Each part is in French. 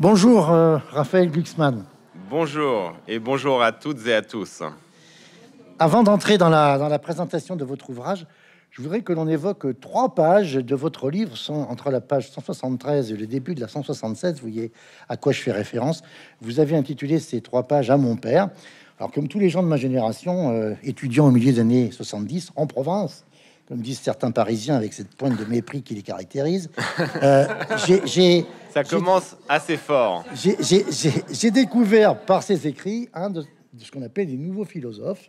Bonjour euh, Raphaël Glucksmann. Bonjour et bonjour à toutes et à tous. Avant d'entrer dans la, présentation de votre ouvrage, je voudrais que l'on évoque trois pages de votre livre, sont entre la page 173 et le début de la 176, vous voyez à quoi je fais référence. Vous avez intitulé ces trois pages à mon père. Alors comme tous les gens de ma génération, euh, étudiant au milieu des années 70 en Provence, comme disent certains Parisiens avec cette pointe de mépris qui les caractérise. Euh, Ça commence assez fort. J'ai découvert par ses écrits un de, ce qu'on appelle les nouveaux philosophes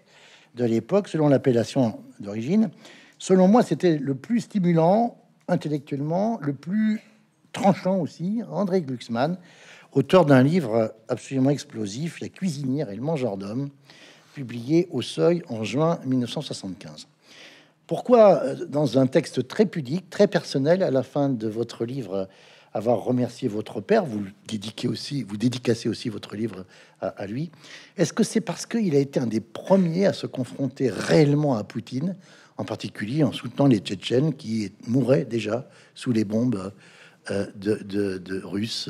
de l'époque, selon l'appellation d'origine. Selon moi, c'était le plus stimulant intellectuellement, le plus tranchant aussi, André Glucksmann, auteur d'un livre absolument explosif, La cuisinière et le mangeur d'hommes, publié au Seuil en juin 1975. Pourquoi, euh, dans un texte très pudique, très personnel, à la fin de votre livre, avoir remercié votre père, vous dédiquez aussi, vous dédicacez aussi votre livre à, lui. Est-ce que c'est parce qu'il a été un des premiers à se confronter réellement à Poutine, en particulier en soutenant les Tchétchènes qui mouraient déjà sous les bombes euh, de, Russes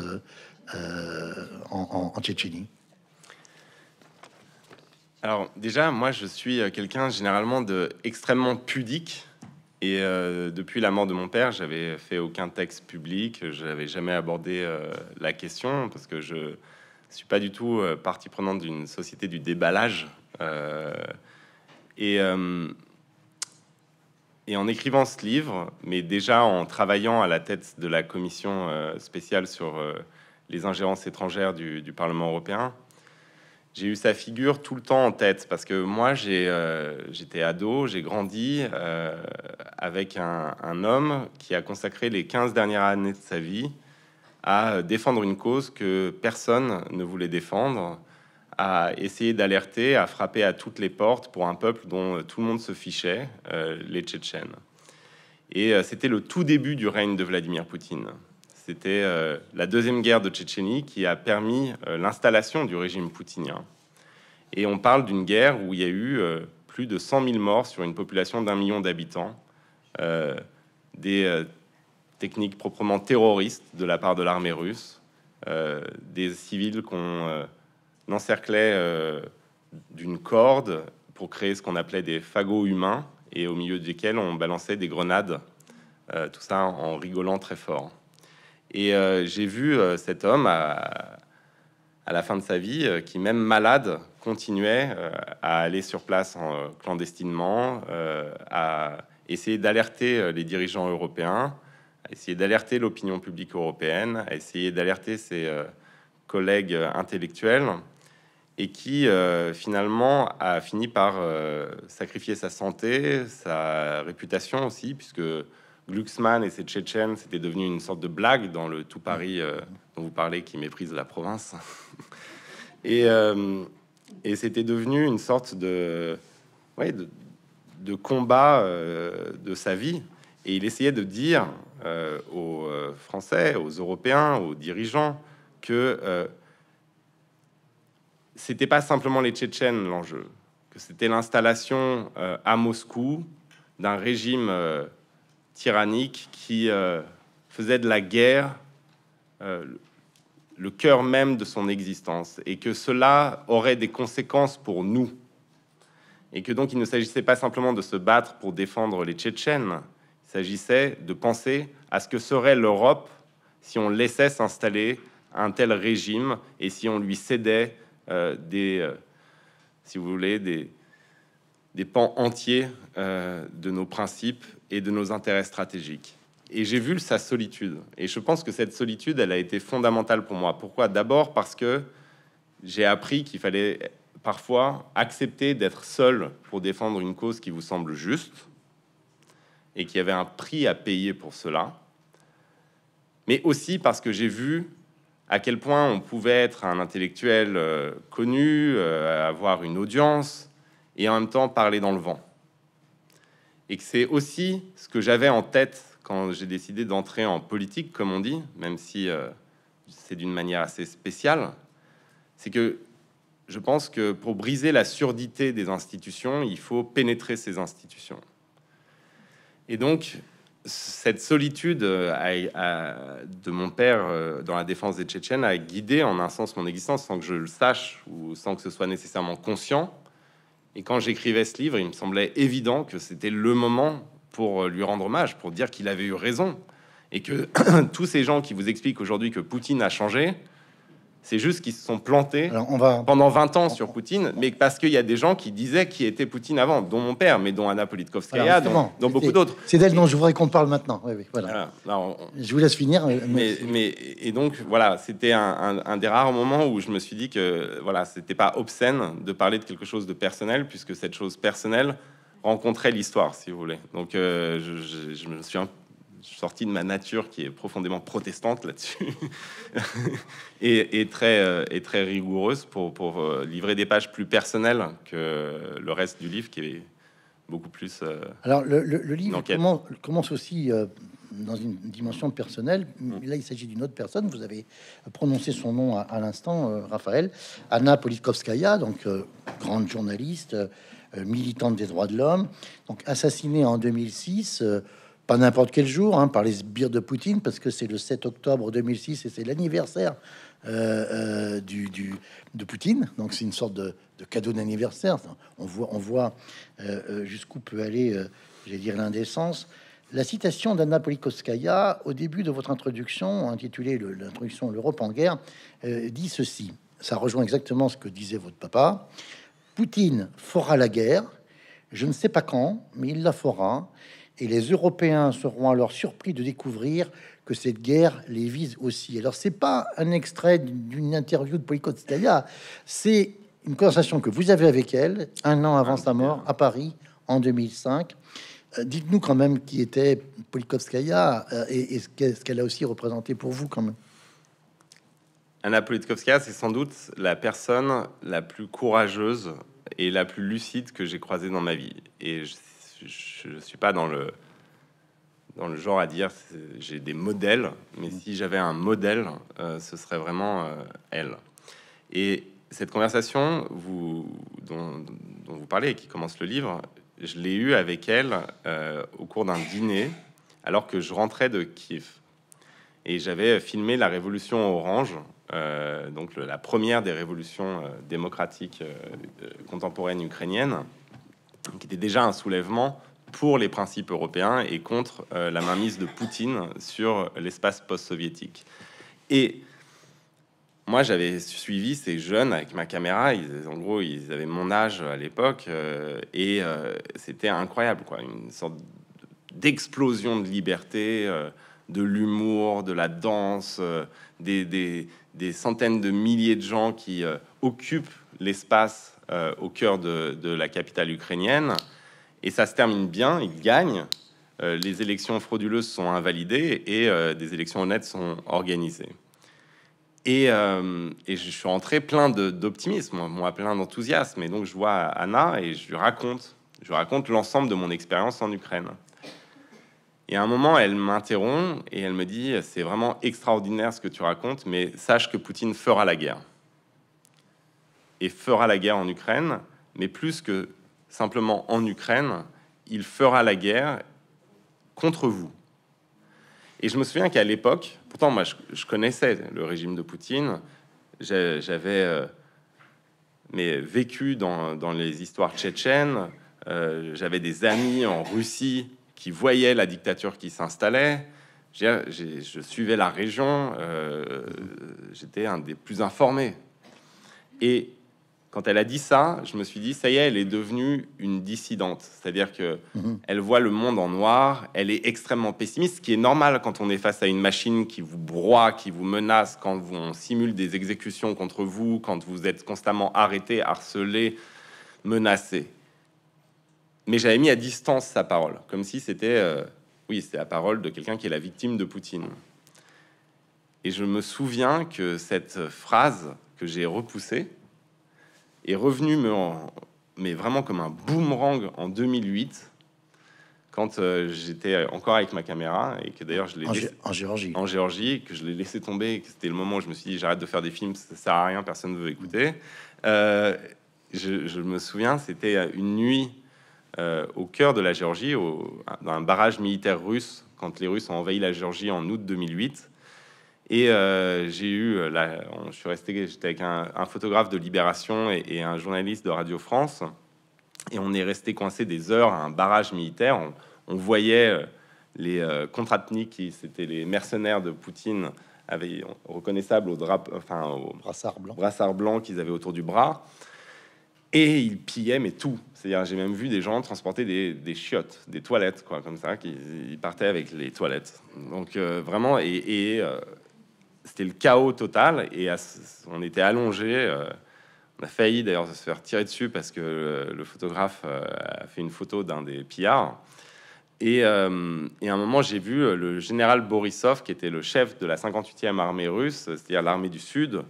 euh, en Tchétchénie alors déjà, moi, je suis euh, quelqu'un généralement de extrêmement pudique. Et euh, depuis la mort de mon père, j'avais fait aucun texte public, je n'avais jamais abordé euh, la question parce que je ne suis pas du tout partie prenante d'une société du déballage. et, en écrivant ce livre, mais déjà en travaillant à la tête de la commission spéciale sur les ingérences étrangères du Parlement européen, j'ai eu sa figure tout le temps en tête parce que moi j'ai, euh, j'étais ado, j'ai grandi euh, avec un, homme qui a consacré les 15 dernières années de sa vie à euh, défendre une cause que personne ne voulait défendre, à essayer d'alerter, à frapper à toutes les portes pour un peuple dont tout le monde se fichait, les Tchétchènes. Et c'était le tout début du règne de Vladimir Poutine. C'était euh, la deuxième guerre de Tchétchénie qui a permis euh, l'installation du régime poutinien. Et on parle d'une guerre où il y a eu euh, plus de 100 000 morts sur une population d'un million d'habitants, des techniques proprement terroristes de la part de l'armée russe, des civils qu'on encerclait d'une corde pour créer ce qu'on appelait des fagots humains et au milieu desquels on balançait des grenades, tout ça en rigolant très fort. Et euh, j'ai vu euh, cet homme à, la fin de sa vie euh, qui, même malade, continuait à aller sur place en, clandestinement, à essayer d'alerter les dirigeants européens, à essayer d'alerter l'opinion publique européenne, à essayer d'alerter ses collègues intellectuels, et qui finalement a fini par sacrifier sa santé, sa réputation aussi, puisque Glucksmann et ses Tchétchènes, c'était devenu une sorte de blague dans le tout Paris euh, dont vous parlez qui méprise la province. Euh, et, c'était devenu une sorte de, de, combat euh, de sa vie. Et il essayait de dire aux Français, aux Européens, aux dirigeants que c'était pas simplement les Tchétchènes l'enjeu, que c'était l'installation à Moscou d'un régime tyrannique qui euh, faisait de la guerre euh, le cœur même de son existence et que cela aurait des conséquences pour nous. Et que donc il ne s'agissait pas simplement de se battre pour défendre les Tchétchènes, il s'agissait de penser à ce que serait l'Europe si on laissait s'installer un tel régime et si on lui cédait euh, des, si vous voulez, des, des pans entiers de nos principes et de nos intérêts stratégiques. Et j'ai vu sa solitude. Et je pense que cette solitude, elle a été fondamentale pour moi. Pourquoi D'abord parce que j'ai appris qu'il fallait parfois accepter d'être seul pour défendre une cause qui vous semble juste et qui avait un prix à payer pour cela. Mais aussi parce que j'ai vu à quel point on pouvait être un intellectuel euh, connu, euh, avoir une audience et en même temps parler dans le vent et que c'est aussi ce que j'avais en tête quand j'ai décidé d'entrer en politique, comme on dit, même si euh, c'est d'une manière assez spéciale, c'est que je pense que pour briser la surdité des institutions, il faut pénétrer ces institutions. Et donc, cette solitude euh, de mon père euh, dans la défense des Tchétchènes a guidé en un sens mon existence sans que je le sache ou sans que ce soit nécessairement conscient. Et quand j'écrivais ce livre, il me semblait évident que c'était le moment pour euh, lui rendre hommage, pour dire qu'il avait eu raison. Et que tous ces gens qui vous expliquent aujourd'hui que Poutine a changé, c'est juste qu'ils se sont plantés pendant 20 ans sur Poutine, mais parce qu'il y a des gens qui disaient qui était Poutine avant, dont mon père, mais dont Anna Politkovskaya, dont, beaucoup d'autres. C'est d'elle dont je voudrais qu'on parle maintenant. Je vous laisse finir. Mais, et donc voilà, c'était un, des rares moments où je me suis dit que voilà, c'était pas obscène de parler de quelque chose de personnel, puisque cette chose personnelle rencontrait l'histoire, si vous voulez. Donc euh, je, me suis sortie de ma nature qui est profondément protestante là-dessus et, très, euh, et très rigoureuse pour, pour, euh, livrer des pages plus personnelles que le reste du livre qui est beaucoup plus. Euh, Alors, le, livre commence, aussi dans une dimension personnelle. Mm. Là, il s'agit d'une autre personne. Vous avez prononcé son nom à, l'instant, Raphaël. Anna Politkovskaya, donc grande journaliste, militante des droits de l'homme, donc assassinée en 2006 pas n'importe quel jour, hein, par les sbires de Poutine, parce que c'est le 7 octobre 2006 et c'est l'anniversaire euh, euh, du, de Poutine. Donc c'est une sorte de, cadeau d'anniversaire. On voit, on voit euh, jusqu'où peut aller, dire, l'indécence. La citation d'Anna Politkovskaya au début de votre introduction, intitulée L'introduction L'Europe en guerre, dit ceci. Ça rejoint exactement ce que disait votre papa. Poutine fera la guerre, je ne sais pas quand, mais il la fera et les Européens seront alors surpris de découvrir que cette guerre les vise aussi. Alors, c'est pas un extrait d'une interview de Polikovskaya, c'est une conversation que vous avez avec elle un an avant sa mort à Paris en 2005. Euh, dites-nous quand même qui était Polikovskaya euh, et, ce qu'elle a aussi représenté pour vous quand même. Anna Politkovskaya, c'est sans doute la personne la plus courageuse et la plus lucide que j'ai croisée dans ma vie. Et je je ne suis pas dans le, dans le genre à dire j'ai des modèles, mais si j'avais un modèle, euh, ce serait vraiment euh, elle. Et cette conversation vous, dont, vous parlez, qui commence le livre, je l'ai eue avec elle euh, au cours d'un dîner, alors que je rentrais de Kiev. Et j'avais filmé la révolution orange, donc la première des révolutions démocratiques contemporaines ukrainiennes qui était déjà un soulèvement pour les principes européens et contre euh, la mainmise de Poutine sur l'espace post-soviétique. Et moi, j'avais suivi ces jeunes avec ma caméra. en gros, ils avaient mon âge à l'époque euh, et euh, c'était incroyable, quoi. Une sorte d'explosion de liberté, de l'humour, de la danse, des, des, centaines de milliers de gens qui occupent l'espace euh, au cœur de, la capitale ukrainienne. Et ça se termine bien, il gagne. Euh, les élections frauduleuses sont invalidées et euh, des élections honnêtes sont organisées. Et, je suis rentré plein d'optimisme, moi plein d'enthousiasme. Et donc je vois Anna et je raconte, je lui raconte l'ensemble de mon expérience en Ukraine. Et à un moment, elle m'interrompt et elle me dit, c'est vraiment extraordinaire ce que tu racontes, mais sache que Poutine fera la guerre et fera la guerre en Ukraine, mais plus que simplement en Ukraine, il fera la guerre contre vous. Et je me souviens qu'à l'époque, pourtant moi je, connaissais le régime de Poutine, j'avais euh, mais vécu dans, dans, les histoires tchétchènes, euh, j'avais des amis en Russie qui voyaient la dictature qui s'installait, je suivais la région, euh, j'étais un des plus informés. Et quand elle a dit ça, je me suis dit, ça y est, elle est devenue une dissidente. C'est-à-dire que mhm. elle voit le monde en noir, elle est extrêmement pessimiste, ce qui est normal quand on est face à une machine qui vous broie, qui vous menace, quand on simule des exécutions contre vous, quand vous êtes constamment arrêté, harcelé, menacé. Mais j'avais mis à distance sa parole, comme si c'était, euh, oui, c'était la parole de quelqu'un qui est la victime de Poutine. Et je me souviens que cette phrase que j'ai repoussée, est revenu, mais, mais vraiment comme un boomerang en 2008 quand euh, j'étais encore avec ma caméra et que d'ailleurs je l'ai en, Géorgie en Géorgie que je l'ai laissé tomber c'était le moment où je me suis dit j'arrête de faire des films ça sert à rien personne ne veut écouter euh, je, me souviens c'était une nuit euh, au cœur de la Géorgie au, dans un barrage militaire russe quand les Russes ont envahi la Géorgie en août 2008 et euh, j'ai eu, euh, là, je suis resté, j'étais avec un, photographe de Libération et, un journaliste de Radio France, et on est resté coincé des heures à un barrage militaire. On, voyait euh, les euh, qui c'était les mercenaires de Poutine, reconnaissables au drape, enfin au brassard blanc, brassard blanc qu'ils avaient autour du bras. Et ils pillaient, mais tout. C'est-à-dire, j'ai même vu des gens transporter des, chiottes, des toilettes, quoi, comme ça, qu'ils partaient avec les toilettes. Donc, vraiment, et, c'était le chaos total et on était allongé. Euh, on a failli d'ailleurs se faire tirer dessus parce que le, photographe euh, a fait une photo d'un des pillards. Et, euh, à un moment, j'ai vu le général Borisov, qui était le chef de la 58e armée russe, c'est-à-dire l'armée du Sud,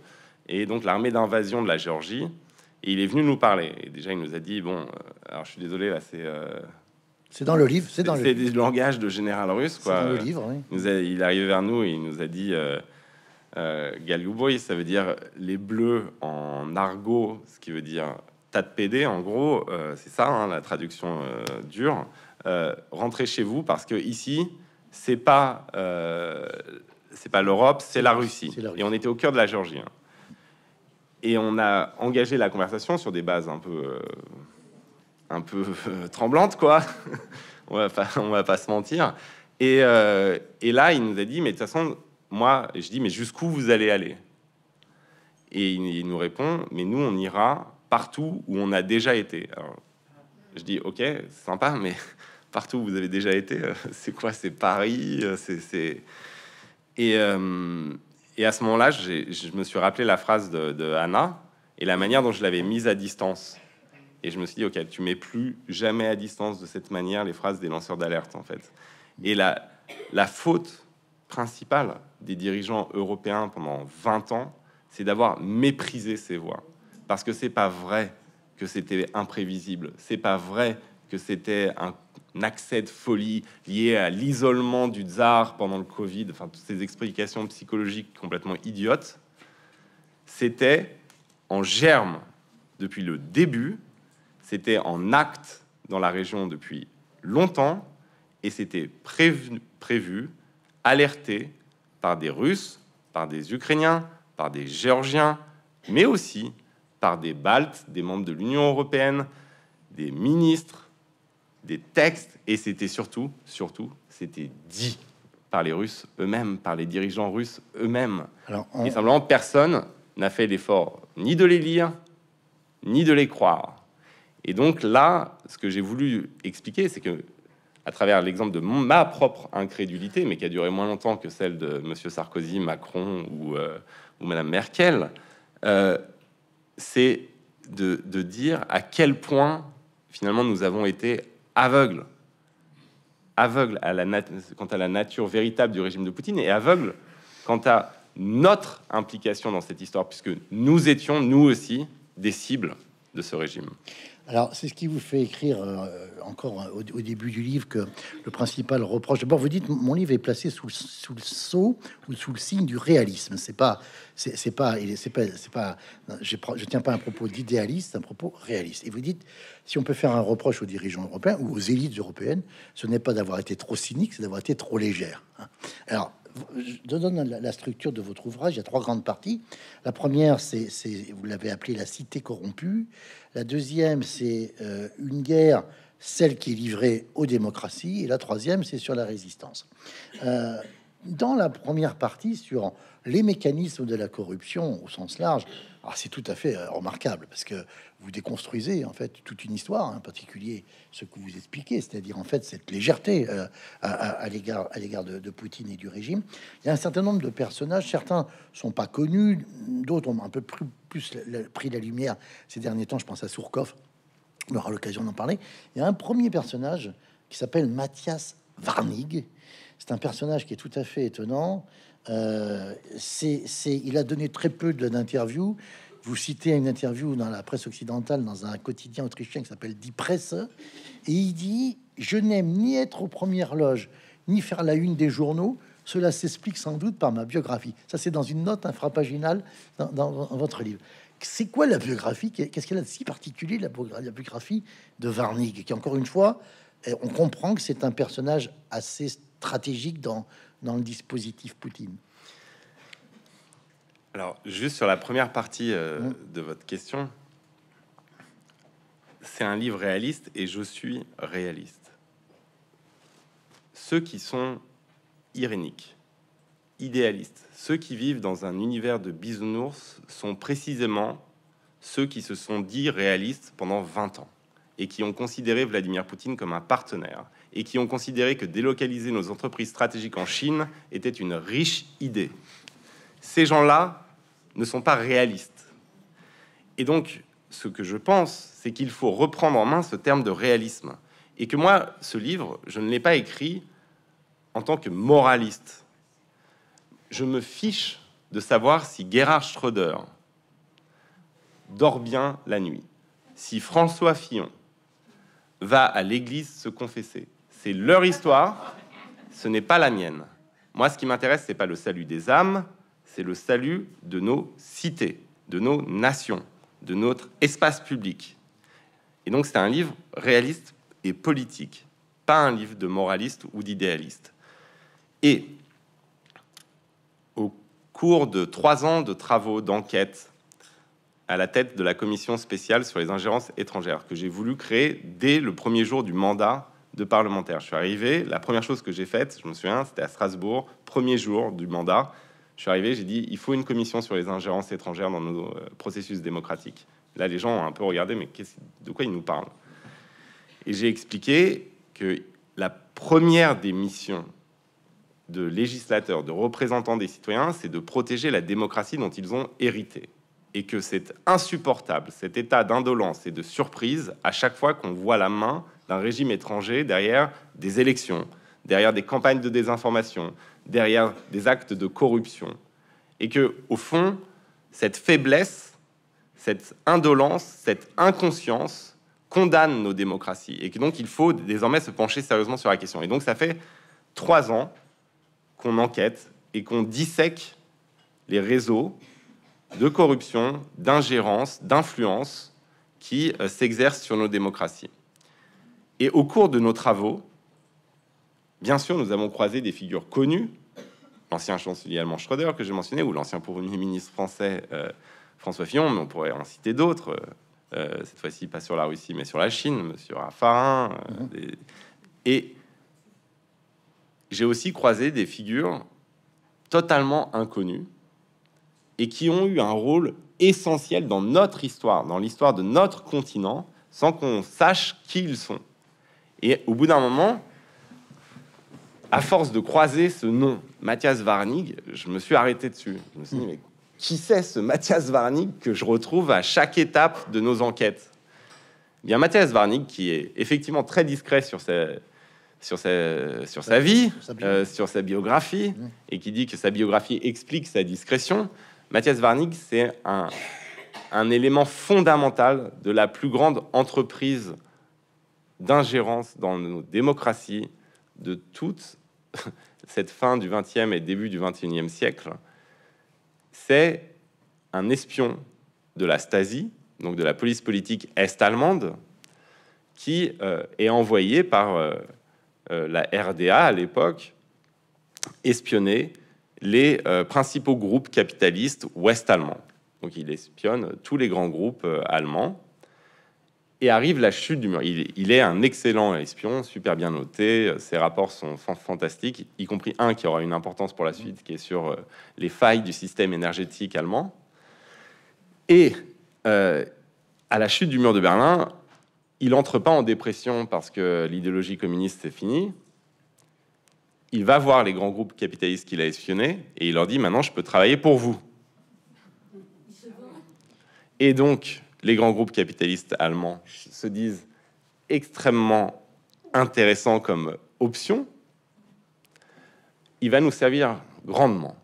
et donc l'armée d'invasion de la Géorgie. Et il est venu nous parler. Et déjà, il nous a dit Bon, alors je suis désolé, là, c'est. C'est dans le livre, c'est dans le. C'est du langage de général russe, quoi. Dans le livre, oui. il, arrive est arrivé vers nous et il nous a dit euh, ça veut dire les bleus en argot, ce qui veut dire tas de PD, en gros, euh, c'est ça hein, la traduction euh, dure. Euh, rentrez chez vous parce que ici, c'est pas, c'est pas l'Europe, c'est la, Russie. Et on était au cœur de la Géorgie. Hein. Et on a engagé la conversation sur des bases un peu, un peu tremblantes, quoi. on, va pas, on va pas se mentir. Et, et là, il nous a dit, mais de toute façon, moi, je dis, mais jusqu'où vous allez aller Et il nous répond, mais nous, on ira partout où on a déjà été. je dis, ok, sympa, mais partout où vous avez déjà été, euh, c'est quoi C'est Paris euh, euh, Et, à ce moment-là, je me suis rappelé la phrase de, de Anna et la manière dont je l'avais mise à distance. Et je me suis dit, ok, tu mets plus jamais à distance de cette manière les phrases des lanceurs d'alerte, en fait. Et la faute principale, des dirigeants européens pendant 20 ans, c'est d'avoir méprisé ces voix. Parce que c'est pas vrai que c'était imprévisible. C'est pas vrai que c'était un, accès de folie lié à l'isolement du tsar pendant le Covid. Enfin, toutes ces explications psychologiques complètement idiotes. C'était en germe depuis le début. C'était en acte dans la région depuis longtemps. Et c'était prévu, prévu, alerté, par des Russes, par des Ukrainiens, par des Géorgiens, mais aussi par des Baltes, des membres de l'Union européenne, des ministres, des textes, et c'était surtout, surtout, c'était dit par les Russes eux-mêmes, par les dirigeants russes eux-mêmes. Et simplement, personne n'a fait l'effort ni de les lire, ni de les croire. Et donc là, ce que j'ai voulu expliquer, c'est que à travers l'exemple de ma propre incrédulité, mais qui a duré moins longtemps que celle de Monsieur Sarkozy, Macron ou, euh, Madame Merkel, euh, c'est de, dire à quel point finalement nous avons été aveugles, aveugles à la quant à la nature véritable du régime de Poutine et aveugles quant à notre implication dans cette histoire, puisque nous étions nous aussi des cibles de ce régime. Alors, c'est ce qui vous fait écrire euh, encore euh, au, début du livre que le principal reproche. D'abord, vous dites mon livre est placé sous le, sous sceau ou sous le signe du réalisme. C'est pas, c'est pas, c'est pas, c'est pas. Je, je tiens pas un propos d'idéaliste, un propos réaliste. Et vous dites si on peut faire un reproche aux dirigeants européens ou aux élites européennes, ce n'est pas d'avoir été trop cynique, c'est d'avoir été trop légère. Alors, je donne la, structure de votre ouvrage. Il y a trois grandes parties. La première, c'est, vous l'avez appelé la cité corrompue. La deuxième, c'est euh, une guerre, celle qui est livrée aux démocraties. Et la troisième, c'est sur la résistance. Euh, dans la première partie, sur les mécanismes de la corruption au sens large, alors ah, c'est tout à fait euh, remarquable parce que vous déconstruisez en fait toute une histoire, hein, en particulier ce que vous expliquez, c'est-à-dire en fait cette légèreté euh, à, l'égard de, Poutine et du régime. Il y a un certain nombre de personnages, certains sont pas connus, d'autres ont un peu plus, pris la lumière ces derniers temps. Je pense à Sourkov, on aura l'occasion d'en parler. Il y a un premier personnage qui s'appelle Mathias Varnig. C'est un personnage qui est tout à fait étonnant. Euh, c'est, il a donné très peu d'interviews. Vous citez une interview dans la presse occidentale, dans un quotidien autrichien qui s'appelle Die Presse, et il dit Je n'aime ni être aux premières loges, ni faire la une des journaux. Cela s'explique sans doute par ma biographie. Ça, c'est dans une note infrapaginale dans, dans, votre livre. C'est quoi la biographie Qu'est-ce qu'elle a de si particulier, la biographie de Varnig Qui, encore une fois, euh, on comprend que c'est un personnage assez stratégique dans, dans le dispositif Poutine. Alors, juste sur la première partie euh, mmh. de votre question, c'est un livre réaliste et je suis réaliste. Ceux qui sont iréniques, idéalistes, ceux qui vivent dans un univers de bisounours sont précisément ceux qui se sont dit réalistes pendant 20 ans et qui ont considéré Vladimir Poutine comme un partenaire et qui ont considéré que délocaliser nos entreprises stratégiques en Chine était une riche idée. Ces gens-là ne sont pas réalistes. Et donc, ce que je pense, c'est qu'il faut reprendre en main ce terme de réalisme. Et que moi, ce livre, je ne l'ai pas écrit en tant que moraliste. Je me fiche de savoir si Gerhard Schröder dort bien la nuit, si François Fillon va à l'église se confesser, c'est leur histoire, ce n'est pas la mienne. Moi, ce qui m'intéresse, n'est pas le salut des âmes, c'est le salut de nos cités, de nos nations, de notre espace public. Et donc, c'est un livre réaliste et politique, pas un livre de moraliste ou d'idéaliste. Et au cours de trois ans de travaux, d'enquête, à la tête de la commission spéciale sur les ingérences étrangères, que j'ai voulu créer dès le premier jour du mandat de parlementaire. Je suis arrivé, la première chose que j'ai faite, je me souviens, c'était à Strasbourg, premier jour du mandat. Je suis arrivé, j'ai dit, il faut une commission sur les ingérences étrangères dans nos euh, processus démocratiques. Là, les gens ont un peu regardé, mais de quoi ils nous parlent Et j'ai expliqué que la première des missions de législateurs, de représentants des citoyens, c'est de protéger la démocratie dont ils ont hérité. Et que c'est insupportable, cet état d'indolence et de surprise, à chaque fois qu'on voit la main d'un régime étranger derrière des élections, derrière des campagnes de désinformation, derrière des actes de corruption. Et que, au fond, cette faiblesse, cette indolence, cette inconscience condamne nos démocraties. Et que donc, il faut désormais se pencher sérieusement sur la question. Et donc, ça fait trois ans qu'on enquête et qu'on dissèque les réseaux de corruption, d'ingérence, d'influence qui euh, s'exercent sur nos démocraties. Et au cours de nos travaux, bien sûr, nous avons croisé des figures connues, l'ancien chancelier allemand Schröder que j'ai mentionné, ou l'ancien premier ministre français euh, François Fillon, mais on pourrait en citer d'autres. Euh, euh, cette fois-ci, pas sur la Russie, mais sur la Chine, Monsieur Rafarin. Mhm. Et j'ai aussi croisé des figures totalement inconnues et qui ont eu un rôle essentiel dans notre histoire, dans l'histoire de notre continent, sans qu'on sache qui ils sont. Et au bout d'un moment, à force de croiser ce nom, Mathias Varnig, je me suis arrêté dessus. Je me suis dit, hmm. mais qui c'est ce Mathias Varnig que je retrouve à chaque étape de nos enquêtes eh Bien, Mathias Varnig, qui est effectivement très discret sur sa, sur sur sa vie, euh, sur sa, biographie, hmm. et qui dit que sa biographie explique sa discrétion, Mathias Varnig, c'est un, un élément fondamental de la plus grande entreprise d'ingérence dans nos démocraties de toute cette fin du 20e et début du 21 siècle, c'est un espion de la Stasi, donc de la police politique est-allemande, qui euh, est envoyé par euh, euh, la RDA à l'époque espionner les principaux groupes capitalistes ouest-allemands. Donc il espionne tous les grands groupes allemands et arrive la chute du mur. Il, est un excellent espion, super bien noté. Ses rapports sont fantastiques, y compris un qui aura une importance pour la mm. suite, qui est sur euh, les failles du système énergétique allemand. Et euh, à la chute du mur de Berlin, il entre pas en dépression parce que l'idéologie communiste est fini. Il va voir les grands groupes capitalistes qu'il a espionnés et il leur dit maintenant je peux travailler pour vous. Et donc, les grands groupes capitalistes allemands se disent extrêmement intéressants comme option, il va nous servir grandement.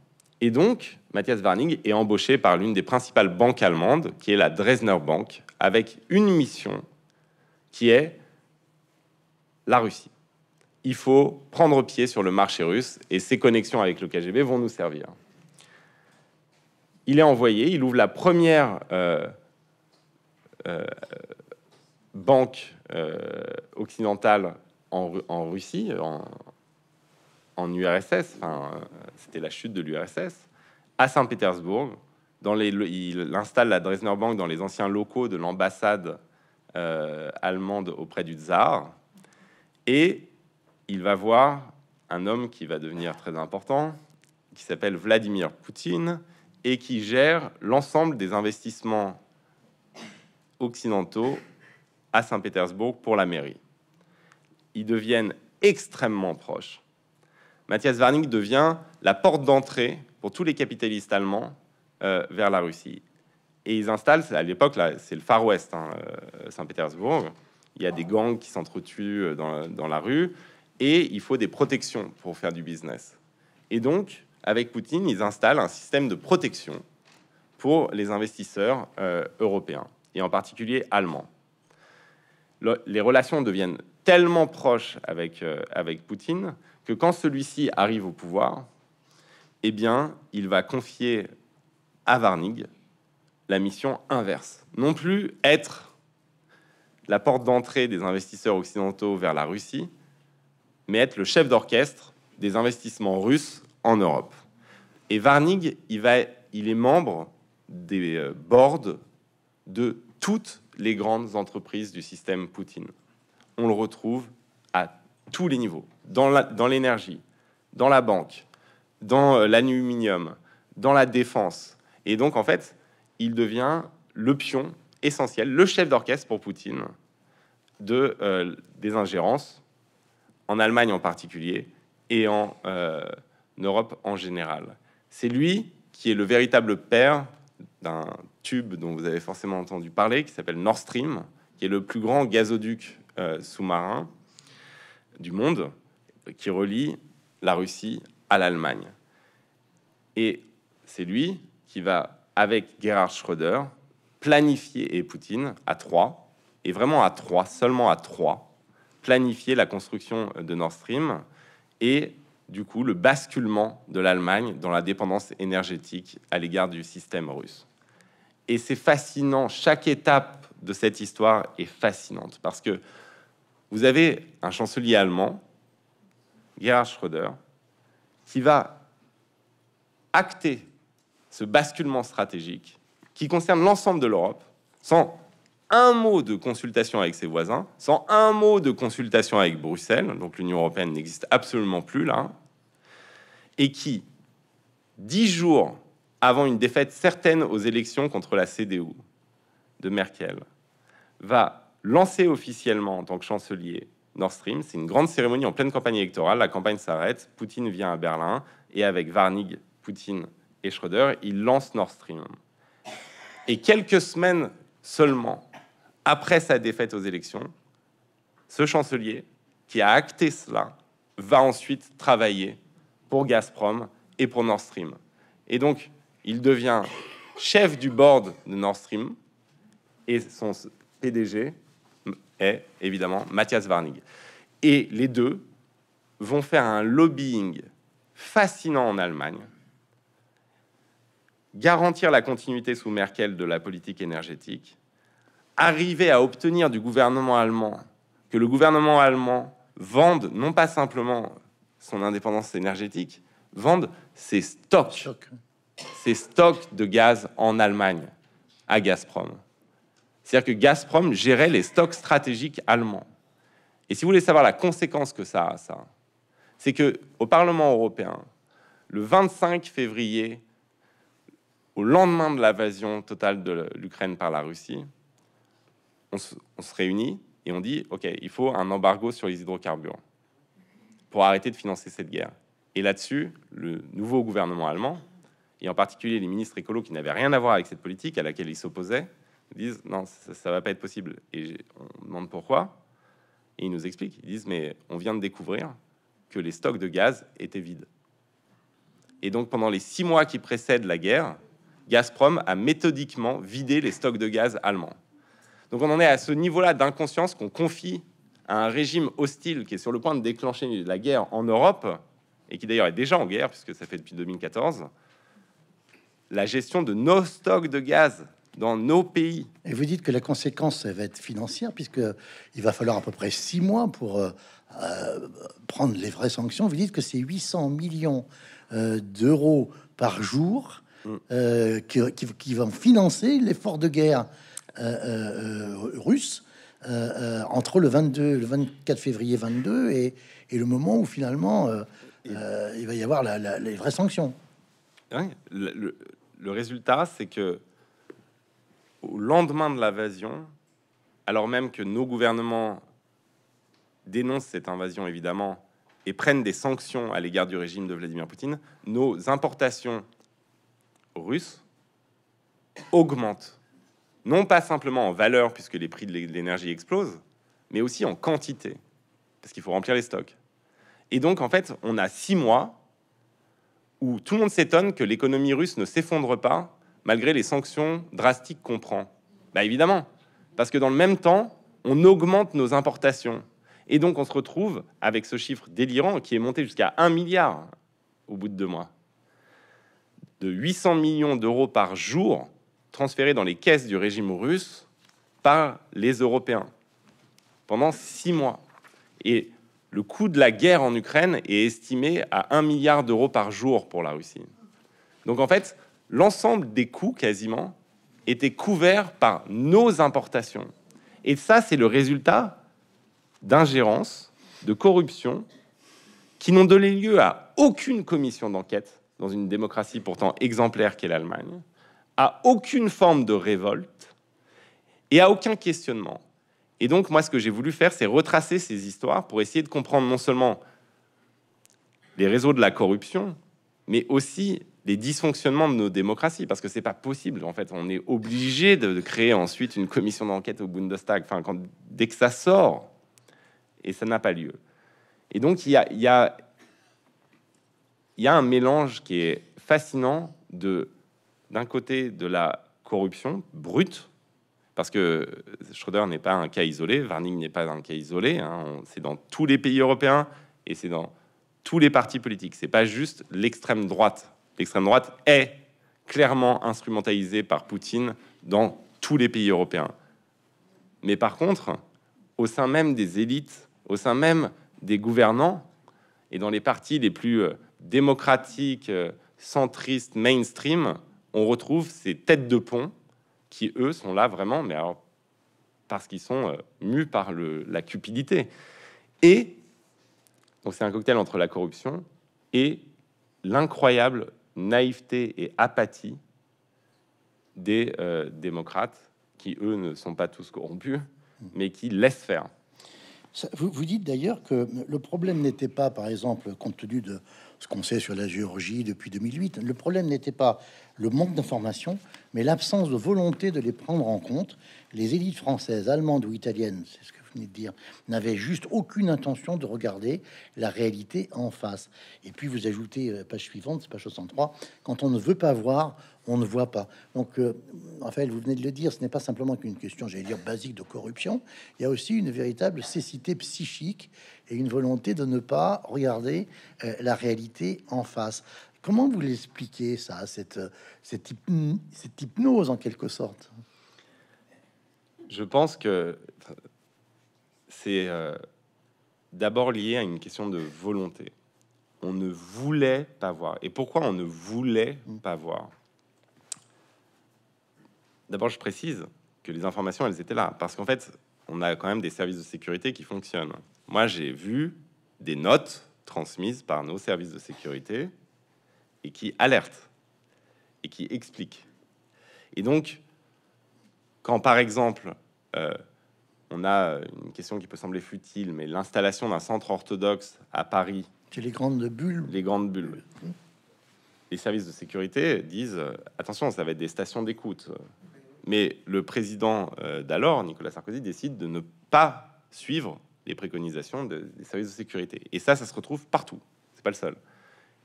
Et donc, Matthias Warning est embauché par l'une des principales banques allemandes, qui est la Dresdner Bank, avec une mission qui est la Russie. Il faut prendre pied sur le marché russe et ses connexions avec le KGB vont nous servir. Il est envoyé, il ouvre la première euh, euh, banque euh, occidentale en, Russie, en, URSS, enfin, euh, c'était la chute de l'URSS, à Saint-Pétersbourg. Dans les, il installe la Dresdner Bank dans les anciens locaux de l'ambassade allemande auprès du tsar. Et il va voir un homme qui va devenir très important, qui s'appelle Vladimir Poutine, et qui gère l'ensemble des investissements occidentaux à Saint-Pétersbourg pour la mairie. Ils deviennent extrêmement proches. Matthias Warnig devient la porte d'entrée pour tous les capitalistes allemands euh, vers la Russie. Et ils installent, à l'époque, c'est le Far West, hein, euh, Saint-Pétersbourg. Il y a des gangs qui s'entretuent euh, dans, la rue et il faut des protections pour faire du business. Et donc, avec Poutine, ils installent un système de protection pour les investisseurs européens et en particulier allemand. les relations deviennent tellement proches avec, euh, avec Poutine que quand celui-ci arrive au pouvoir, eh bien, il va confier à Varnig la mission inverse. Non plus être la porte d'entrée des investisseurs occidentaux vers la Russie, mais être le chef d'orchestre des investissements russes en Europe. Et Varnig, il, va, il est membre des euh, boards de toutes les grandes entreprises du système Poutine. On le retrouve à tous les niveaux, dans l'énergie, dans, la banque, dans euh, l'aluminium, dans la défense. Et donc, en fait, il devient le pion essentiel, le chef d'orchestre pour Poutine de, euh, des ingérences, en Allemagne en particulier, et en euh, Europe en général. C'est lui qui est le véritable père d'un tube dont vous avez forcément entendu parler, qui s'appelle Nord Stream, qui est le plus grand gazoduc euh, sous-marin du monde, qui relie la Russie à l'Allemagne. Et c'est lui qui va, avec Gerhard Schröder, planifier, et Poutine, à trois, et vraiment à trois, seulement à trois, planifier la construction de Nord Stream et du coup le basculement de l'Allemagne dans la dépendance énergétique à l'égard du système russe. Et c'est fascinant, chaque étape de cette histoire est fascinante parce que vous avez un chancelier allemand, Gerhard Schröder, qui va acter ce basculement stratégique qui concerne l'ensemble de l'Europe sans un mot de consultation avec ses voisins, sans un mot de consultation avec Bruxelles, donc l'Union européenne n'existe absolument plus là, et qui, dix jours avant une défaite certaine aux élections contre la CDU de Merkel, va lancer officiellement en tant que chancelier Nord Stream. C'est une grande cérémonie en pleine campagne électorale. La campagne s'arrête, Poutine vient à Berlin, et avec Varnig, Poutine et Schröder, il lance Nord Stream. Et quelques semaines seulement après sa défaite aux élections, ce chancelier qui a acté cela va ensuite travailler pour Gazprom et pour Nord Stream. Et donc, il devient chef du board de Nord Stream et son PDG est évidemment Mathias Warnig. Et les deux vont faire un lobbying fascinant en Allemagne, garantir la continuité sous Merkel de la politique énergétique arriver à obtenir du gouvernement allemand que le gouvernement allemand vende non pas simplement son indépendance énergétique, vende ses stocks, ses stocks de gaz en Allemagne à Gazprom. C'est-à-dire que Gazprom gérait les stocks stratégiques allemands. Et si vous voulez savoir la conséquence que ça a, ça, c'est que au Parlement européen, le 25 février, au lendemain de l'invasion totale de l'Ukraine par la Russie, on se, réunit et on dit, OK, il faut un embargo sur les hydrocarbures pour arrêter de financer cette guerre. Et là-dessus, le nouveau gouvernement allemand, et en particulier les ministres écolos qui n'avaient rien à voir avec cette politique à laquelle ils s'opposaient, disent non, ça, ne va pas être possible. Et on demande pourquoi. Et ils nous expliquent. Ils disent mais on vient de découvrir que les stocks de gaz étaient vides. Et donc pendant les six mois qui précèdent la guerre, Gazprom a méthodiquement vidé les stocks de gaz allemands. Donc on en est à ce niveau-là d'inconscience qu'on confie à un régime hostile qui est sur le point de déclencher la guerre en Europe, et qui d'ailleurs est déjà en guerre, puisque ça fait depuis 2014, la gestion de nos stocks de gaz dans nos pays. Et vous dites que la conséquence va être financière, puisque il va falloir à peu près six mois pour euh, euh, prendre les vraies sanctions. Vous dites que c'est 800 millions euh, d'euros par jour mm. qui vont financer l'effort de guerre. Euh, euh, russe euh, entre le 22, le 24 février 22 et, le moment où finalement il va y avoir les vraies sanctions. le, le, résultat, c'est que au lendemain de l'invasion, alors même que nos gouvernements dénoncent cette invasion évidemment et prennent des sanctions à l'égard du régime de Vladimir Poutine, nos importations russes augmentent non pas simplement en valeur, puisque les prix de l'énergie explosent, mais aussi en quantité, parce qu'il faut remplir les stocks. Et donc, en fait, on a six mois où tout le monde s'étonne que l'économie russe ne s'effondre pas malgré les sanctions drastiques qu'on prend. Bah évidemment, parce que dans le même temps, on augmente nos importations. Et donc, on se retrouve avec ce chiffre délirant qui est monté jusqu'à un milliard au bout de deux mois. De 800 millions d'euros par jour transférés dans les caisses du régime russe par les Européens pendant six mois. Et le coût de la guerre en Ukraine est estimé à un milliard d'euros par jour pour la Russie. Donc en fait, l'ensemble des coûts quasiment était couvert par nos importations. Et ça, c'est le résultat d'ingérence, de corruption, qui n'ont donné lieu à aucune commission d'enquête dans une démocratie pourtant exemplaire qu'est l'Allemagne, à aucune forme de révolte et à aucun questionnement. Et donc, moi, ce que j'ai voulu faire, c'est retracer ces histoires pour essayer de comprendre non seulement les réseaux de la corruption, mais aussi les dysfonctionnements de nos démocraties, parce que c'est pas possible. En fait, on est obligé de, créer ensuite une commission d'enquête au Bundestag. Enfin, quand, dès que ça sort, et ça n'a pas lieu. Et donc, il y a, y a un mélange qui est fascinant de d'un côté de la corruption brute, parce que Schröder n'est pas un cas isolé, Varning n'est pas un cas isolé, hein, c'est dans tous les pays européens et c'est dans tous les partis politiques. C'est pas juste l'extrême droite. L'extrême droite est clairement instrumentalisée par Poutine dans tous les pays européens. Mais par contre, au sein même des élites, au sein même des gouvernants et dans les partis les plus euh, démocratiques, euh, centristes, mainstream, on retrouve ces têtes de pont qui, eux, sont là vraiment, mais alors, parce qu'ils sont euh, mus par la cupidité. Et donc c'est un cocktail entre la corruption et l'incroyable naïveté et apathie des euh, démocrates, qui, eux, ne sont pas tous corrompus, mais qui laissent faire. vous, vous, dites d'ailleurs que le problème n'était pas, par exemple, compte tenu de ce qu'on sait sur la géorgie depuis 2008. Le problème n'était pas le manque d'informations, mais l'absence de volonté de les prendre en compte. Les élites françaises, allemandes ou italiennes, c'est ce que vous venez de dire, n'avaient juste aucune intention de regarder la réalité en face. Et puis vous ajoutez, euh, page suivante, page 63, quand on ne veut pas voir, on ne voit pas. Donc, en euh, fait vous venez de le dire, ce n'est pas simplement qu'une question, j'allais dire, basique de corruption, il y a aussi une véritable cécité psychique et une volonté de ne pas regarder euh, la réalité en face. Comment vous l'expliquez ça, cette, euh, cette, hypnose en quelque sorte Je pense que c'est euh, d'abord lié à une question de volonté. On ne voulait pas voir. Et pourquoi on ne voulait mm. pas voir D'abord, je précise que les informations, elles étaient là. Parce qu'en fait, on a quand même des services de sécurité qui fonctionnent. Moi, j'ai vu des notes transmises par nos services de sécurité et qui alerte et qui explique. Et donc, quand par exemple, euh, on a une question qui peut sembler futile, mais l'installation d'un centre orthodoxe à Paris. les grandes bulles. Les grandes bulles. Les services de sécurité disent euh, attention, ça va être des stations d'écoute. Mais le président euh, d'alors, Nicolas Sarkozy, décide de ne pas suivre les préconisations des services de sécurité. Et ça, ça se retrouve partout. C'est pas le seul.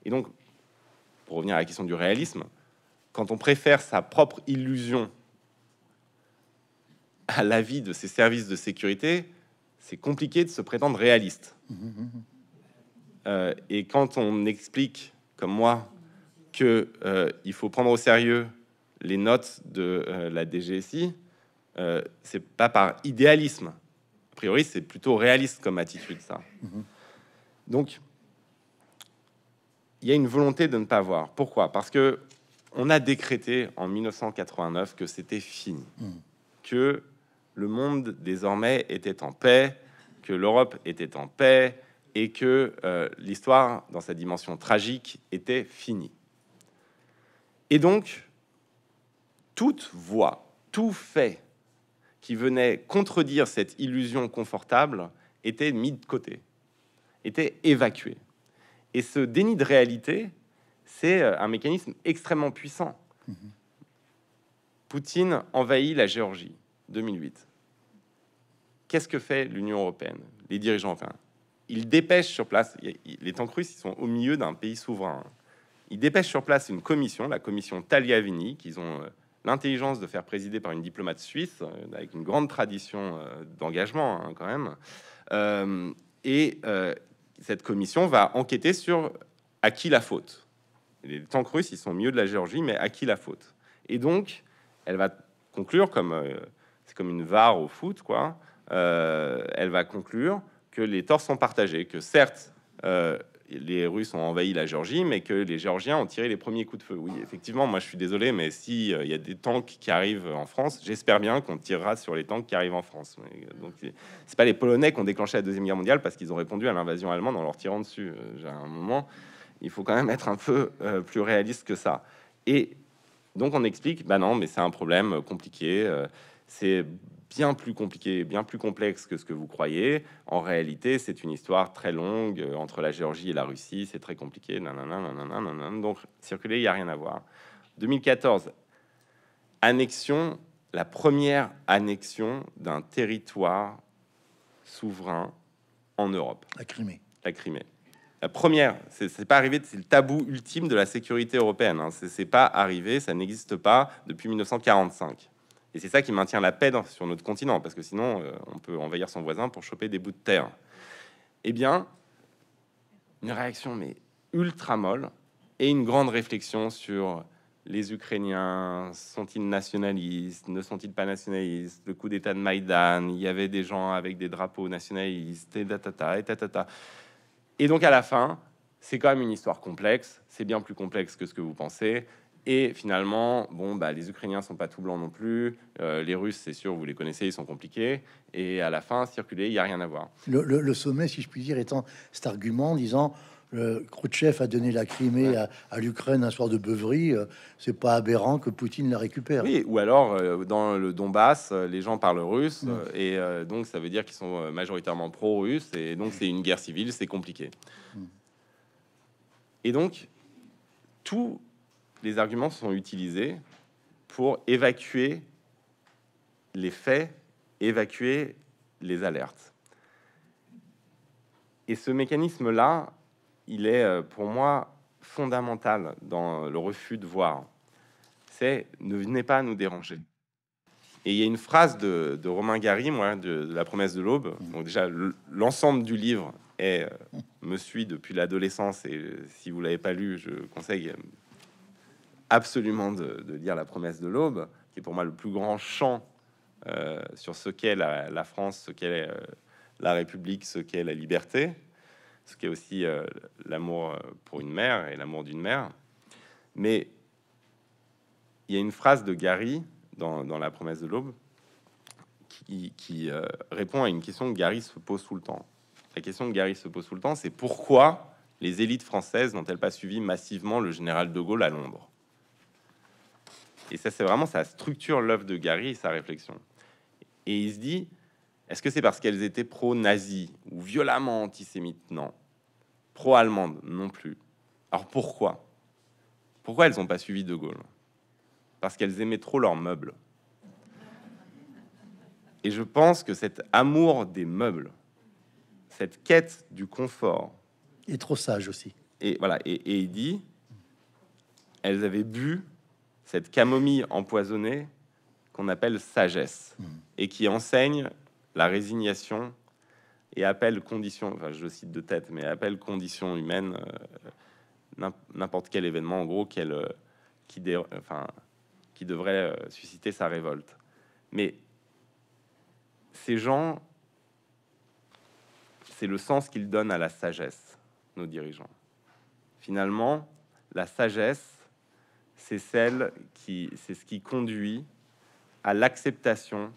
Et donc, pour revenir à la question du réalisme, quand on préfère sa propre illusion à l'avis de ses services de sécurité, c'est compliqué de se prétendre réaliste. Euh, et quand on explique, comme moi, que euh, il faut prendre au sérieux les notes de euh, la DGSI, c'est pas par idéalisme. A priori, c'est plutôt réaliste comme attitude, ça. Mhm. Donc, il y a une volonté de ne pas voir. Pourquoi Parce que on a décrété en 1989 que c'était fini, hmm. que le monde désormais était en paix, que l'Europe était en paix et que euh, l'histoire, dans sa dimension tragique, était finie. Et donc, toute voix, tout fait qui venait contredire cette illusion confortable était mis de côté, était évacué. Et ce déni de réalité, c'est euh, un mécanisme extrêmement puissant. Mhm. Poutine envahit la Géorgie 2008. Qu'est-ce que fait l'Union européenne, les dirigeants enfin Ils dépêchent sur place, les tanks russes, ils sont au milieu d'un pays souverain. Ils dépêchent sur place une commission, la commission Tagliavini, qu'ils ont euh, l'intelligence de faire présider par une diplomate suisse, euh, avec une grande tradition d'engagement hein, quand même. et cette commission va enquêter sur à qui la faute. Les tanks russes, ils sont mieux de la Géorgie, mais à qui la faute Et donc, elle va conclure, comme euh, c'est comme une VAR au foot, quoi. Euh, elle va conclure que les torts sont partagés, que certes, euh, les Russes ont envahi la Géorgie, mais que les Géorgiens ont tiré les premiers coups de feu. Oui, effectivement, moi je suis désolé, mais si il euh, y a des tanks qui arrivent en France, j'espère bien qu'on tirera sur les tanks qui arrivent en France. Euh, donc c'est pas les Polonais qui ont déclenché la deuxième guerre mondiale parce qu'ils ont répondu à l'invasion allemande en leur tirant dessus. Euh, j'ai un moment, il faut quand même être un peu plus réaliste que ça. Et donc on explique, bah non, mais c'est un problème compliqué. c'est bien plus compliqué, bien plus complexe que ce que vous croyez. En réalité, c'est une histoire très longue euh, entre la Géorgie et la Russie. C'est très compliqué. Donc, circuler, il n'y a rien à voir. 2014, annexion, la première annexion d'un territoire souverain en Europe. La Crimée. La Crimée. La première, c'est pas arrivé, c'est le tabou ultime de la sécurité européenne. Hein. C'est pas arrivé, ça n'existe pas depuis 1945. Et c'est ça qui maintient la paix sur notre continent, parce que sinon, euh, on peut envahir son voisin pour choper des bouts de terre. Eh bien, une réaction mais ultra molle et une grande réflexion sur les Ukrainiens sont-ils nationalistes, ne sont-ils pas nationalistes, le coup d'État de Maïdan, il y avait des gens avec des drapeaux nationalistes, et tatata, et Et donc à la fin, c'est quand même une histoire complexe, c'est bien plus complexe que ce que vous pensez. Et finalement, bon, bah, les Ukrainiens sont pas tout blancs non plus. Euh, les Russes, c'est sûr, vous les connaissez, ils sont compliqués. Et à la fin, circuler, il n'y a rien à voir. Le, sommet, si je puis dire, étant cet argument disant le euh, Khrouchtchev a donné la Crimée à, l'Ukraine un soir de beuverie, euh, c'est pas aberrant que Poutine la récupère. Oui, ou alors dans le Donbass, les gens parlent russe mm. et donc ça veut dire qu'ils sont majoritairement pro-russes et donc c'est une guerre civile, c'est compliqué. Mm. Et donc tout les arguments sont utilisés pour évacuer les faits, évacuer les alertes. Et ce mécanisme-là, il est euh, pour moi fondamental dans le refus de voir. C'est ne venez pas nous déranger. Et il y a une phrase de, Romain Gary, moi, de, La promesse de l'aube. Donc, déjà, l'ensemble du livre est, euh, me suit depuis l'adolescence. Et euh, si vous l'avez pas lu, je conseille absolument de, de lire La promesse de l'aube, qui est pour moi le plus grand chant euh, sur ce qu'est la, France, ce qu'est euh, la République, ce qu'est la liberté, ce qu'est aussi euh, l'amour pour une mère et l'amour d'une mère. Mais il y a une phrase de Gary dans, La promesse de l'aube qui, qui répond à une question que Gary se pose tout le temps. La question que Gary se pose tout le temps, c'est pourquoi les élites françaises n'ont-elles pas suivi massivement le général de Gaulle à Londres et ça, c'est vraiment, sa structure l'œuvre de Gary sa réflexion. Et il se dit, est-ce que c'est parce qu'elles étaient pro-nazis ou violemment antisémites Non. Pro-allemandes Non plus. Alors pourquoi Pourquoi elles n'ont pas suivi De Gaulle Parce qu'elles aimaient trop leurs meubles. Et je pense que cet amour des meubles, cette quête du confort... Et trop sage aussi. Et voilà, et il dit, elles avaient bu cette camomille empoisonnée qu'on appelle sagesse mmh. et qui enseigne la résignation et appelle condition, enfin je cite de tête, mais appelle condition humaine euh, n'importe quel événement en gros euh, qui, enfin, qui devrait euh, susciter sa révolte. Mais ces gens, c'est le sens qu'ils donnent à la sagesse, nos dirigeants. Finalement, la sagesse, c'est celle qui, c'est ce qui conduit à l'acceptation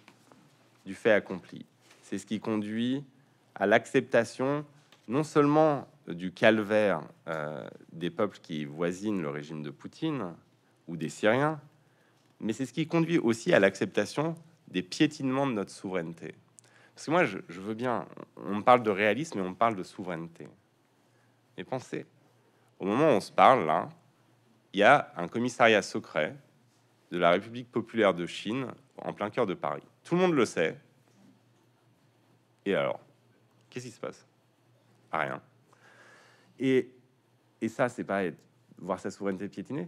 du fait accompli. C'est ce qui conduit à l'acceptation non seulement du calvaire euh, des peuples qui voisinent le régime de Poutine ou des Syriens, mais c'est ce qui conduit aussi à l'acceptation des piétinements de notre souveraineté. Parce que moi, je, veux bien, on parle de réalisme et on parle de souveraineté. Mais pensez, au moment où on se parle là, il y a un commissariat secret de la République populaire de Chine en plein cœur de Paris. Tout le monde le sait. Et alors, qu'est-ce qui se passe Rien. Et, ça, c'est pas être, voir sa souveraineté piétinée.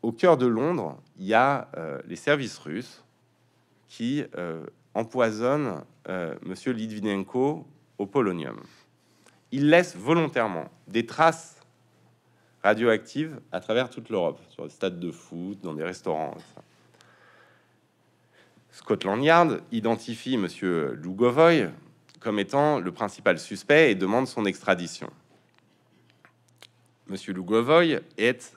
Au cœur de Londres, il y a euh, les services russes qui euh, empoisonnent euh, Monsieur Litvinenko au polonium. Il laisse volontairement des traces radioactive à travers toute l'Europe, sur le stade de foot, dans des restaurants. Scotland Yard identifie Monsieur Lugovoy comme étant le principal suspect et demande son extradition. Monsieur Lugovoy est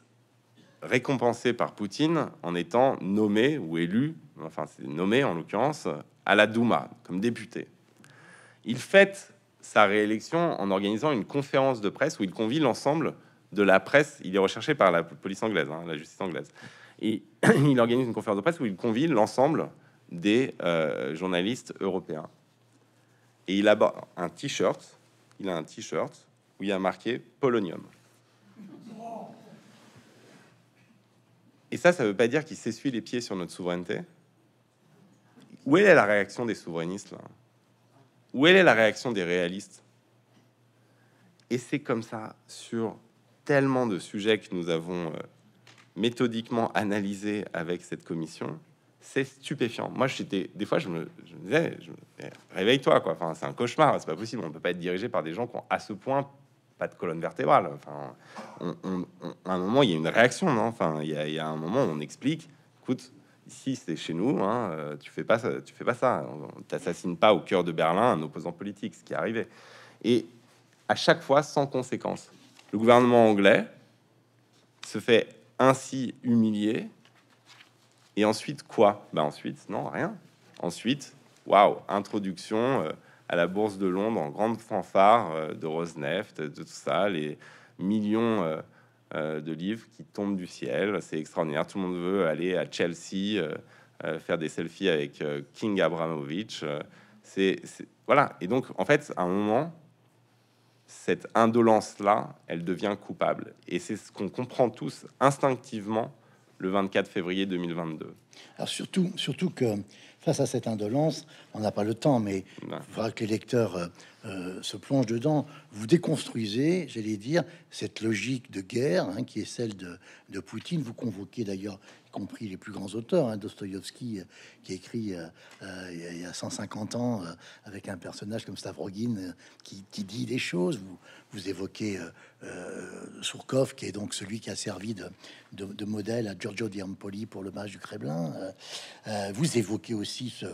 récompensé par Poutine en étant nommé ou élu, enfin c'est nommé en l'occurrence, à la Douma comme député. Il fête sa réélection en organisant une conférence de presse où il convie l'ensemble de la presse. Il est recherché par la police anglaise, hein, la justice anglaise. Et il organise une conférence de presse où il convie l'ensemble des euh, journalistes européens. Et il a un t-shirt, il a un t-shirt où il y a marqué Polonium. Et ça, ça ne veut pas dire qu'il s'essuie les pieds sur notre souveraineté. Où est la réaction des souverainistes là Où est la réaction des réalistes Et c'est comme ça sur tellement de sujets que nous avons euh, méthodiquement analysés avec cette commission. C'est stupéfiant. Moi, j'étais des fois, je me, disais, réveille-toi, quoi. Enfin, c'est un cauchemar, c'est pas possible. On peut pas être dirigé par des gens qui ont à ce point pas de colonne vertébrale. Enfin, à un moment, il y a une réaction, non Enfin, il y, a, un moment où on explique, écoute, ici c'est chez nous, hein, euh, tu fais pas ça, tu fais pas ça, on t'assassine pas au cœur de Berlin un opposant politique, ce qui est arrivé. Et à chaque fois sans conséquence. Le gouvernement anglais se fait ainsi humilier. Et ensuite, quoi Ben ensuite, non, rien. Ensuite, waouh, introduction euh, à la Bourse de Londres en grande fanfare euh, de Rosneft, de tout ça, les millions euh, de livres qui tombent du ciel. C'est extraordinaire. Tout le monde veut aller à Chelsea, faire des selfies avec King Abramovich. C'est voilà. Et donc, en fait, à un moment, cette indolence-là, elle devient coupable. Et c'est ce qu'on comprend tous instinctivement le 24 février 2022. Alors surtout, surtout que face à cette indolence, on n'a pas le temps, mais il que les lecteurs euh, euh, se plongent dedans. Vous déconstruisez, j'allais dire, cette logique de guerre hein, qui est celle de, de Poutine. Vous convoquez d'ailleurs compris les plus grands auteurs, hein, Dostoïevski, euh, qui écrit euh, euh, il y a 150 ans avec un personnage comme Stavrogin qui, dit des choses. Vous, vous évoquez Surkov, qui est donc celui qui a servi de, modèle à Giorgio diampoli pour le match du Kremlin. vous évoquez aussi ce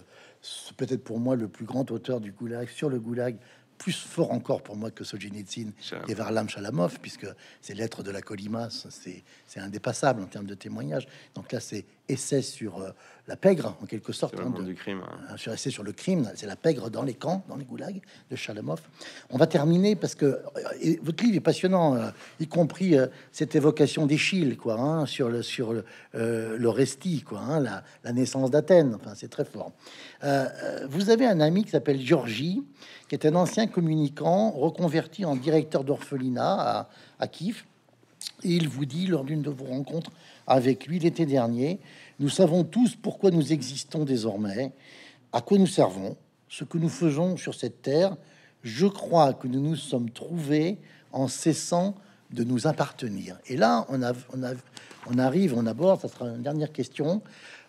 peut-être pour moi le plus grand auteur du goulag sur le goulag plus fort encore pour moi que Solzhenitsyn et Varlam Chalamov, puisque ces lettres de la Colima, c'est indépassable en termes de témoignage. Donc là, c'est essai sur euh, la pègre, en quelque sorte, hein, du crime, hein. Hein, sur sur le crime, c'est la pègre dans les camps, dans les goulags de Chalamov. On va terminer parce que euh, votre livre est passionnant, euh, y compris cette évocation d'Échille, quoi, sur le sur le, Resti, quoi, la, naissance d'Athènes. Enfin, c'est très fort. vous avez un ami qui s'appelle Georgie, qui est un ancien communicant reconverti en directeur d'orphelinat à, à Kiev. Et il vous dit lors d'une de vos rencontres avec lui l'été dernier nous savons tous pourquoi nous existons désormais, à quoi nous servons, ce que nous faisons sur cette terre. Je crois que nous nous sommes trouvés en cessant de nous appartenir. Et là, on, a, on, arrive, on aborde, ça sera une dernière question,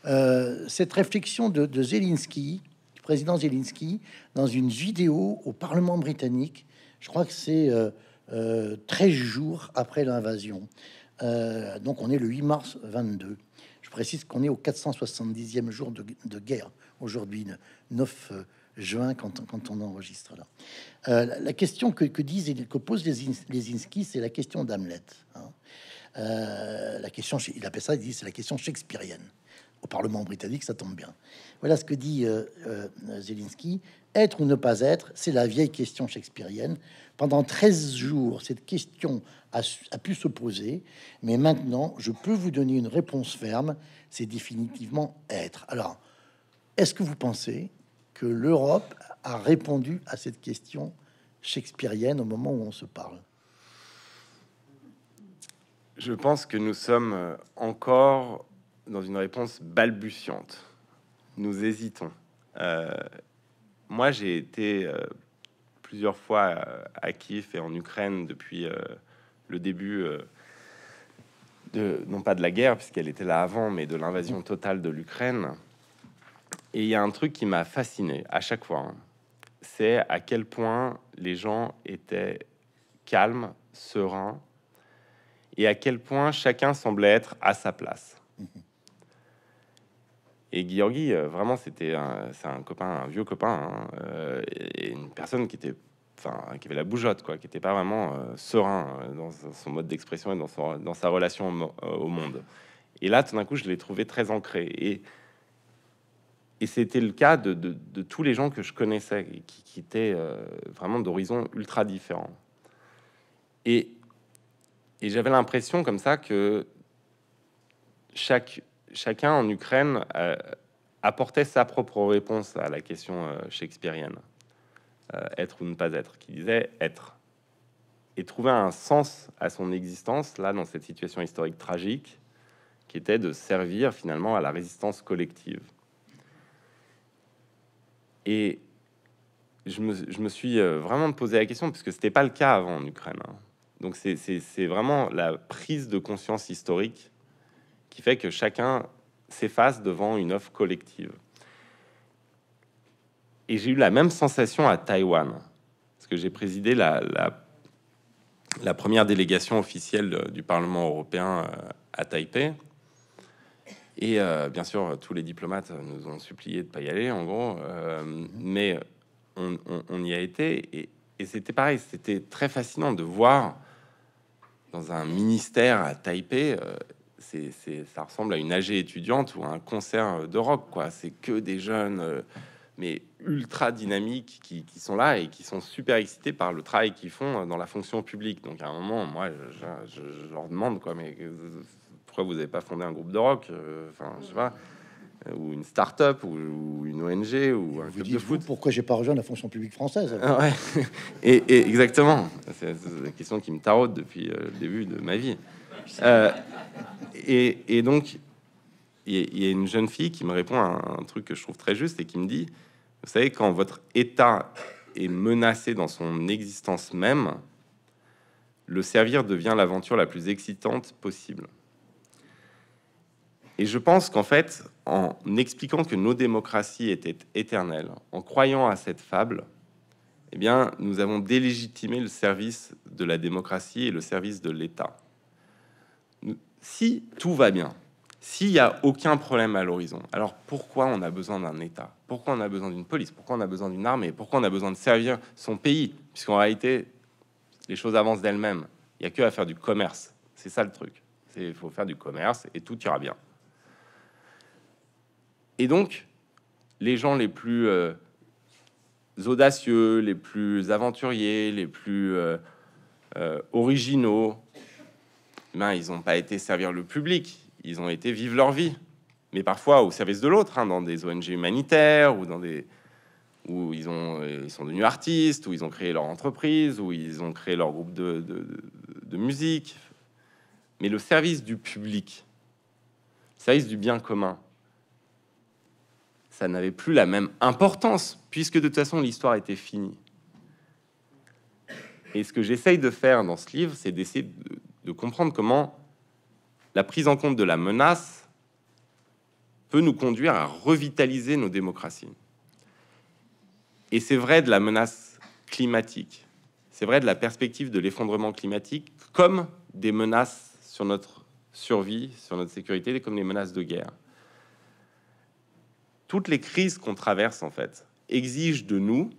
euh, cette réflexion de, Zelensky, du président Zelensky, dans une vidéo au Parlement britannique. Je crois que c'est 13 euh, euh, jours après l'invasion. donc on est le 8 mars 22 précise qu'on est au 470e jour de, guerre aujourd'hui, 9 euh, juin, quand, quand, on enregistre là. Euh, la, question que, que, disent que posent les, les c'est la question d'Hamlet. Hein. Euh, la question, il appelle ça, il dit, c'est la question shakespearienne. Au Parlement britannique, ça tombe bien. Voilà ce que dit Zelinski être ou ne pas être, c'est la vieille question shakespearienne. Pendant 13 jours, cette question a, pu se poser, mais maintenant, je peux vous donner une réponse ferme, c'est définitivement être. Alors, est-ce que vous pensez que l'Europe a répondu à cette question shakespearienne au moment où on se parle Je pense que nous sommes euh, encore dans une réponse balbutiante. Nous hésitons. Euh, moi, j'ai été euh, plusieurs fois euh, à Kiev et en Ukraine depuis euh, le début, de, non pas de la guerre, puisqu'elle était là avant, mais de l'invasion totale de l'Ukraine. Et il y a un truc qui m'a fasciné à chaque fois. Hein. C'est à quel point les gens étaient calmes, sereins, et à quel point chacun semblait être à sa place. Mm-hmm. Et Giorgi, euh, vraiment, c'était un, copain, un vieux copain, hein, euh, et une personne qui était Enfin, qui avait la bougeotte, quoi, qui n'était pas vraiment euh, serein dans son mode d'expression et dans, dans sa relation au, monde. Et là, tout d'un coup, je l'ai trouvé très ancré. Et, et c'était le cas de, de, tous les gens que je connaissais, qui, qui étaient vraiment d'horizons ultra différents. Et, et j'avais l'impression comme ça que chaque chacun en Ukraine euh, apportait sa propre réponse à la question euh, shakespearienne, euh, être ou ne pas être, qui disait être. Et trouver un sens à son existence, là, dans cette situation historique tragique, qui était de servir finalement à la résistance collective. Et je me, suis vraiment posé la question, puisque que ce n'était pas le cas avant en Ukraine. Hein. Donc c'est vraiment la prise de conscience historique qui fait que chacun s'efface devant une offre collective. Et j'ai eu la même sensation à Taïwan, parce que j'ai présidé la, première délégation officielle du Parlement européen euh, à Taipei. Et euh, bien sûr, tous les diplomates nous ont supplié de ne pas y aller, en gros. Euh, mais on, y a été, et, c'était pareil, c'était très fascinant de voir dans un ministère à Taipei, c'est, ça ressemble à une âgée étudiante ou à un concert euh, de rock, quoi. C'est que des jeunes, euh, mais ultra dynamiques qui, sont là et qui sont super excités par le travail qu'ils font euh, dans la fonction publique. Donc, à un moment, moi, je, leur demande, quoi, mais pourquoi vous n'avez pas fondé un groupe de rock Enfin, je sais pas ou une start-up ou, une ONG ou un club de foot. Vous, pourquoi j'ai pas rejoint la fonction publique française et, exactement, c'est la question qui me taraude depuis le début de ma vie. Euh, et, donc, il y, a une jeune fille qui me répond à un, truc que je trouve très juste et qui me dit, vous savez, quand votre État est menacé dans son existence même, le servir devient l'aventure la plus excitante possible. Et je pense qu'en fait, en expliquant que nos démocraties étaient éternelles, en croyant à cette fable, eh bien, nous avons délégitimé le service de la démocratie et le service de l'État si tout va bien, s'il n'y a aucun problème à l'horizon, alors pourquoi on a besoin d'un État Pourquoi on a besoin d'une police Pourquoi on a besoin d'une armée Pourquoi on a besoin de servir son pays Puisqu'en réalité, les choses avancent d'elles-mêmes. Il n'y a que à faire du commerce. C'est ça le truc. Il faut faire du commerce et tout ira bien. Et donc, les gens les plus euh, audacieux, les plus aventuriers, les plus euh, euh, originaux, ils n'ont pas été servir le public, ils ont été vivre leur vie, mais parfois au service de l'autre, hein, dans des ONG humanitaires ou dans des où ils, ont, euh, sont devenus artistes, où ils ont créé leur entreprise, où ils ont créé leur groupe de, de musique. Mais le service du public, le service du bien commun, ça n'avait plus la même importance, puisque de toute façon l'histoire était finie. Et ce que j'essaye de faire dans ce livre, c'est d'essayer de, de comprendre comment la prise en compte de la menace peut nous conduire à revitaliser nos démocraties. Et c'est vrai de la menace climatique, c'est vrai de la perspective de l'effondrement climatique comme des menaces sur notre survie, sur notre sécurité, comme des menaces de guerre. Toutes les crises qu'on traverse, en fait, exigent de nous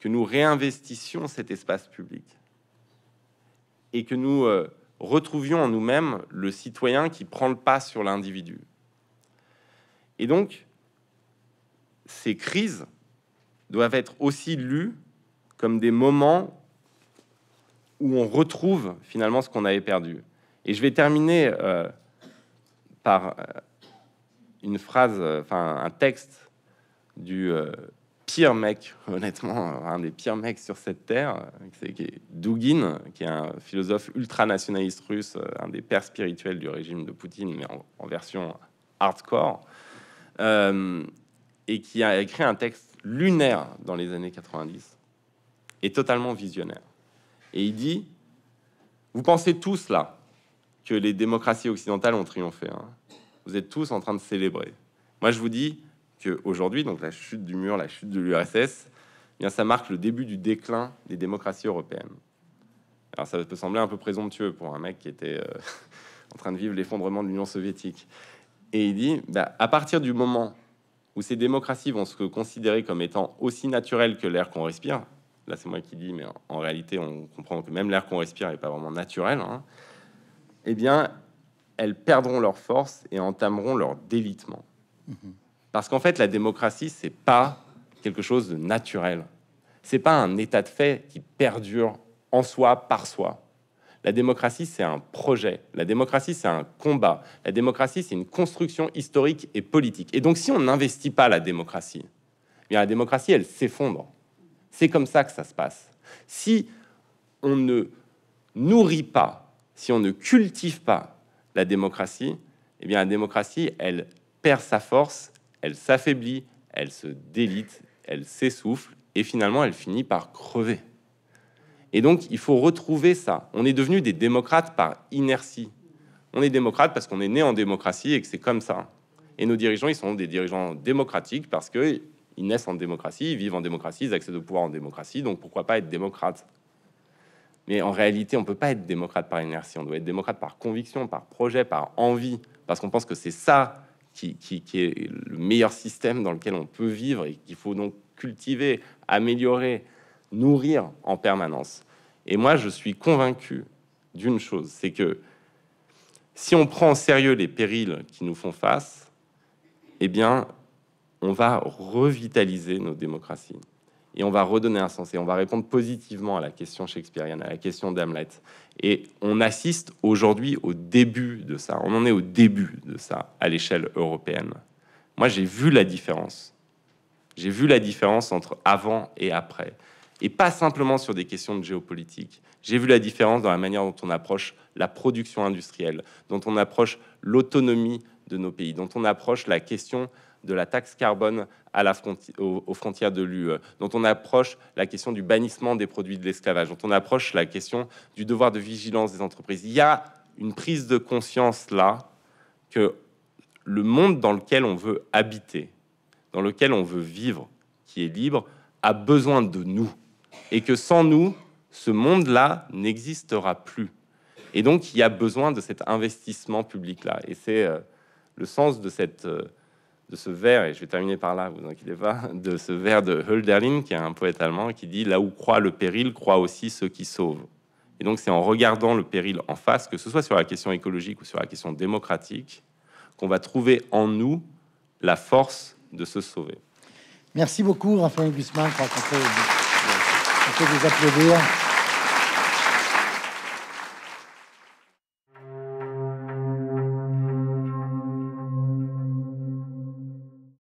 que nous réinvestissions cet espace public et que nous euh, retrouvions en nous-mêmes le citoyen qui prend le pas sur l'individu. Et donc, ces crises doivent être aussi lues comme des moments où on retrouve finalement ce qu'on avait perdu. Et je vais terminer euh, par euh, une phrase, enfin un texte du pire mec, honnêtement, un des pires mecs sur cette terre, c'est qui Dugin, qui est un philosophe ultra-nationaliste russe, un des pères spirituels du régime de Poutine, mais en, version hardcore, euh, et qui a écrit un texte lunaire dans les années 90 et totalement visionnaire. Et il dit Vous pensez tous là que les démocraties occidentales ont triomphé. Hein. Vous êtes tous en train de célébrer. Moi, je vous dis Aujourd'hui, donc la chute du mur, la chute de l'URSS, eh bien ça marque le début du déclin des démocraties européennes. Alors ça peut sembler un peu présomptueux pour un mec qui était euh, en train de vivre l'effondrement de l'Union soviétique. Et il dit, bah, à partir du moment où ces démocraties vont se considérer comme étant aussi naturelles que l'air qu'on respire, là c'est moi qui dis, mais en réalité on comprend que même l'air qu'on respire n'est pas vraiment naturel, hein, eh bien elles perdront leur force et entameront leur délitement. Mm-hmm. Parce qu'en fait, la démocratie, n'est pas quelque chose de naturel. Ce n'est pas un état de fait qui perdure en soi, par soi. La démocratie, c'est un projet. La démocratie, c'est un combat. La démocratie, c'est une construction historique et politique. Et donc, si on n'investit pas la démocratie, eh bien la démocratie, elle s'effondre. C'est comme ça que ça se passe. Si on ne nourrit pas, si on ne cultive pas la démocratie, eh bien la démocratie, elle perd sa force, elle s'affaiblit, elle se délite, elle s'essouffle, et finalement elle finit par crever. Et donc il faut retrouver ça. On est devenu des démocrates par inertie. On est démocrate parce qu'on est né en démocratie et que c'est comme ça. Et nos dirigeants, ils sont des dirigeants démocratiques parce qu'ils naissent en démocratie, ils vivent en démocratie, ils accèdent au pouvoir en démocratie, donc pourquoi pas être démocrate Mais en réalité, on ne peut pas être démocrate par inertie, on doit être démocrate par conviction, par projet, par envie, parce qu'on pense que c'est ça qui, est le meilleur système dans lequel on peut vivre et qu'il faut donc cultiver, améliorer, nourrir en permanence. Et moi, je suis convaincu d'une chose, c'est que si on prend en sérieux les périls qui nous font face, eh bien, on va revitaliser nos démocraties et on va redonner un sens et on va répondre positivement à la question shakespearienne, à la question d'Hamlet. Et on assiste aujourd'hui au début de ça, on en est au début de ça à l'échelle européenne. Moi, j'ai vu la différence. J'ai vu la différence entre avant et après. Et pas simplement sur des questions de géopolitique. J'ai vu la différence dans la manière dont on approche la production industrielle, dont on approche l'autonomie de nos pays, dont on approche la question de la taxe carbone aux, frontières de l'UE, dont on approche la question du bannissement des produits de l'esclavage, dont on approche la question du devoir de vigilance des entreprises. Il y a une prise de conscience là que le monde dans lequel on veut habiter, dans lequel on veut vivre, qui est libre, a besoin de nous. Et que sans nous, ce monde-là n'existera plus. Et donc, il y a besoin de cet investissement public-là. Et c'est euh, le sens de cette... Euh, de ce vers, et je vais terminer par là, vous inquiétez pas, de ce vers de Hölderlin, qui est un poète allemand, qui dit Là où croit le péril, croit aussi ceux qui sauvent. Et donc, c'est en regardant le péril en face, que ce soit sur la question écologique ou sur la question démocratique, qu'on va trouver en nous la force de se sauver. Merci beaucoup, Raphaël Guzman, pour vous applaudir.